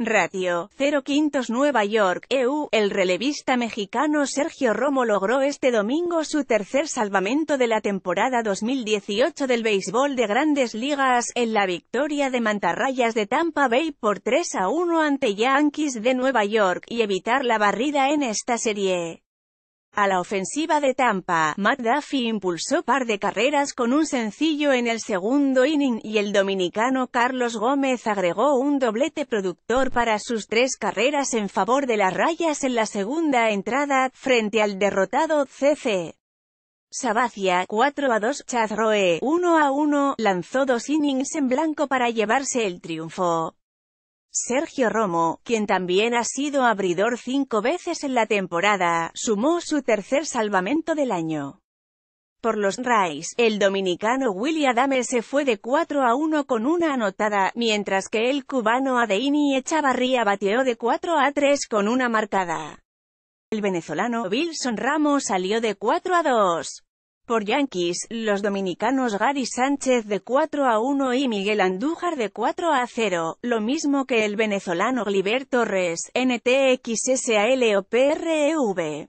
Radio 0 Quintos Nueva York, EU, el relevista mexicano Sergio Romo logró este domingo su tercer salvamento de la temporada 2018 del béisbol de grandes ligas, en la victoria de Mantarrayas de Tampa Bay por 3 a 1 ante Yankees de Nueva York, y evitar la barrida en esta serie. A la ofensiva de Tampa, Matt Duffy impulsó par de carreras con un sencillo en el segundo inning y el dominicano Carlos Gómez agregó un doblete productor para sus tres carreras en favor de las rayas en la segunda entrada, frente al derrotado CC. Sabacia, 4 a 2, Roe, 1 a 1, lanzó dos innings en blanco para llevarse el triunfo. Sergio Romo, quien también ha sido abridor cinco veces en la temporada, sumó su tercer salvamento del año. Por los Rays, el dominicano Willy Adame se fue de 4 a 1 con una anotada, mientras que el cubano Adeini Echavarría bateó de 4 a 3 con una marcada. El venezolano Wilson Ramos salió de 4 a 2. Por Yankees, los dominicanos Gary Sánchez de 4 a 1 y Miguel Andújar de 4 a 0, lo mismo que el venezolano Gliber Torres, NTXSALOPREV.